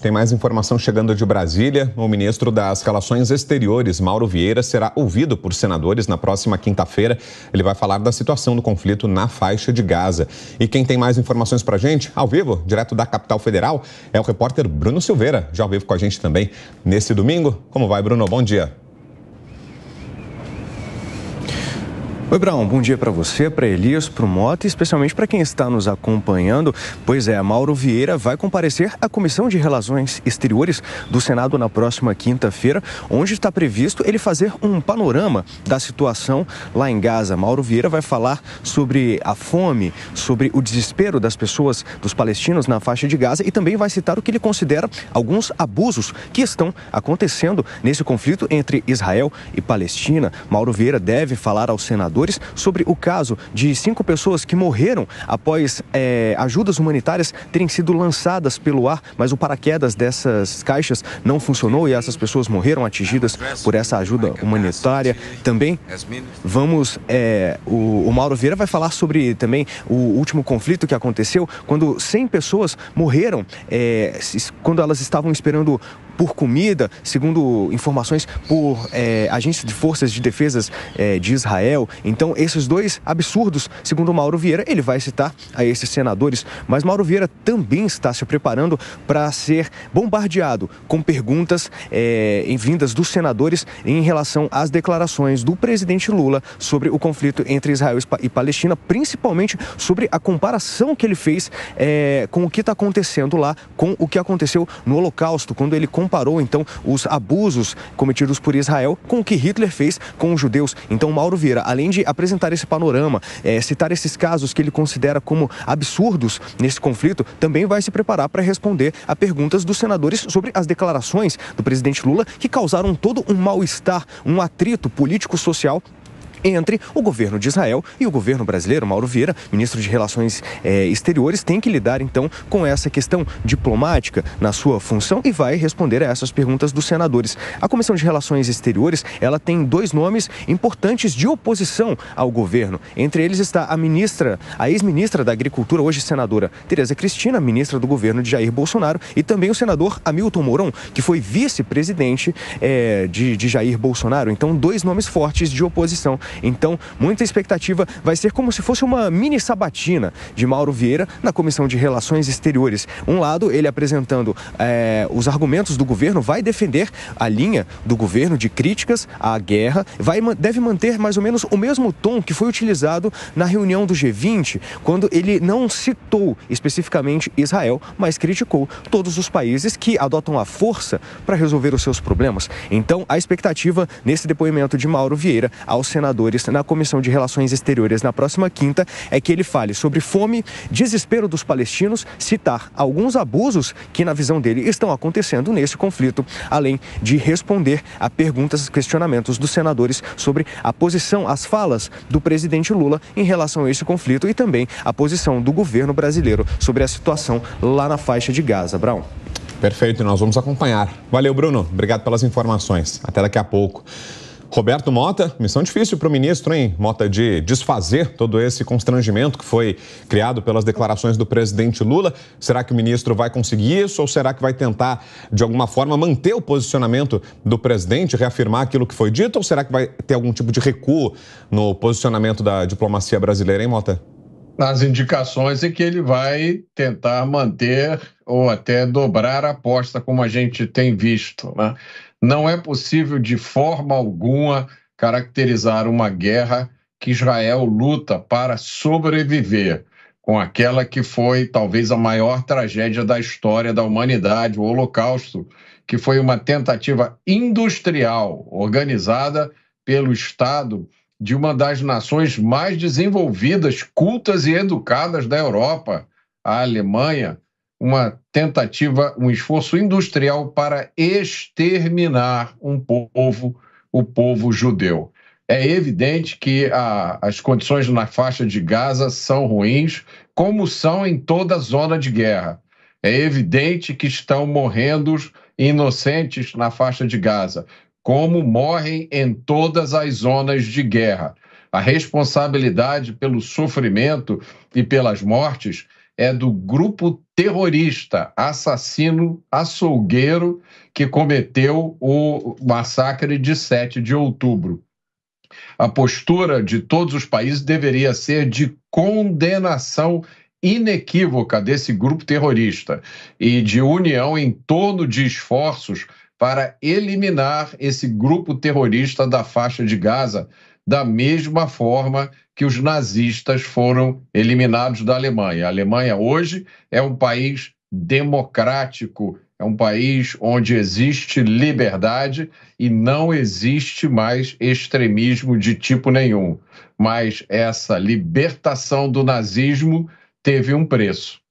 Tem mais informação chegando de Brasília. O ministro das Relações Exteriores, Mauro Vieira, será ouvido por senadores na próxima quinta-feira. Ele vai falar da situação do conflito na faixa de Gaza. E quem tem mais informações para a gente, ao vivo, direto da capital federal, é o repórter Bruno Silveira, já ao vivo com a gente também nesse domingo. Como vai, Bruno? Bom dia. Oi, Brown, bom dia para você, para Elias, para o Mota e especialmente para quem está nos acompanhando. Pois é, Mauro Vieira vai comparecer à Comissão de Relações Exteriores do Senado na próxima quinta-feira, onde está previsto ele fazer um panorama da situação lá em Gaza. Mauro Vieira vai falar sobre a fome, sobre o desespero das pessoas, dos palestinos na faixa de Gaza e também vai citar o que ele considera alguns abusos que estão acontecendo nesse conflito entre Israel e Palestina. Mauro Vieira deve falar ao senador sobre o caso de cinco pessoas que morreram após é, ajudas humanitárias terem sido lançadas pelo ar, mas o paraquedas dessas caixas não funcionou e essas pessoas morreram atingidas por essa ajuda humanitária. Também vamos. É, o, o Mauro Vieira vai falar sobre também o último conflito que aconteceu, quando 100 pessoas morreram é, quando elas estavam esperando por comida, segundo informações por é, agência de forças de defesas é, de Israel. Então, esses dois absurdos, segundo Mauro Vieira, ele vai citar a esses senadores, mas Mauro Vieira também está se preparando para ser bombardeado com perguntas é, em vindas dos senadores em relação às declarações do presidente Lula sobre o conflito entre Israel e Palestina, principalmente sobre a comparação que ele fez é, com o que está acontecendo lá, com o que aconteceu no Holocausto, quando ele comparou comparou então os abusos cometidos por Israel com o que Hitler fez com os judeus. Então, Mauro Vieira, além de apresentar esse panorama, é, citar esses casos que ele considera como absurdos nesse conflito, também vai se preparar para responder a perguntas dos senadores sobre as declarações do presidente Lula que causaram todo um mal-estar, um atrito político-social entre o governo de Israel e o governo brasileiro. Mauro Vieira, ministro de Relações é, Exteriores, tem que lidar então com essa questão diplomática na sua função e vai responder a essas perguntas dos senadores. A Comissão de Relações Exteriores, ela tem dois nomes importantes de oposição ao governo. Entre eles está a ministra, a ex-ministra da Agricultura, hoje senadora Tereza Cristina, ministra do governo de Jair Bolsonaro, e também o senador Hamilton Mourão, que foi vice-presidente é, de, de Jair Bolsonaro. Então, dois nomes fortes de oposição então, muita expectativa vai ser como se fosse uma mini sabatina de Mauro Vieira na Comissão de Relações Exteriores. Um lado, ele apresentando é, os argumentos do governo, vai defender a linha do governo de críticas à guerra, vai, deve manter mais ou menos o mesmo tom que foi utilizado na reunião do G20, quando ele não citou especificamente Israel, mas criticou todos os países que adotam a força para resolver os seus problemas. Então, a expectativa nesse depoimento de Mauro Vieira ao senador na Comissão de Relações Exteriores na próxima quinta é que ele fale sobre fome, desespero dos palestinos, citar alguns abusos que, na visão dele, estão acontecendo nesse conflito, além de responder a perguntas e questionamentos dos senadores sobre a posição, as falas do presidente Lula em relação a esse conflito e também a posição do governo brasileiro sobre a situação lá na faixa de Gaza. Brown. Perfeito, nós vamos acompanhar. Valeu, Bruno. Obrigado pelas informações. Até daqui a pouco. Roberto Mota, missão difícil para o ministro, hein, Mota, de desfazer todo esse constrangimento que foi criado pelas declarações do presidente Lula. Será que o ministro vai conseguir isso ou será que vai tentar, de alguma forma, manter o posicionamento do presidente, reafirmar aquilo que foi dito ou será que vai ter algum tipo de recuo no posicionamento da diplomacia brasileira, hein, Mota? nas indicações é que ele vai tentar manter ou até dobrar a aposta, como a gente tem visto. Né? Não é possível, de forma alguma, caracterizar uma guerra que Israel luta para sobreviver, com aquela que foi talvez a maior tragédia da história da humanidade, o Holocausto, que foi uma tentativa industrial organizada pelo Estado de uma das nações mais desenvolvidas, cultas e educadas da Europa, a Alemanha, uma tentativa, um esforço industrial para exterminar um povo, o povo judeu. É evidente que a, as condições na faixa de Gaza são ruins, como são em toda a zona de guerra. É evidente que estão morrendo inocentes na faixa de Gaza como morrem em todas as zonas de guerra. A responsabilidade pelo sofrimento e pelas mortes é do grupo terrorista, assassino, açougueiro, que cometeu o massacre de 7 de outubro. A postura de todos os países deveria ser de condenação inequívoca desse grupo terrorista e de união em torno de esforços para eliminar esse grupo terrorista da faixa de Gaza, da mesma forma que os nazistas foram eliminados da Alemanha. A Alemanha hoje é um país democrático, é um país onde existe liberdade e não existe mais extremismo de tipo nenhum. Mas essa libertação do nazismo teve um preço.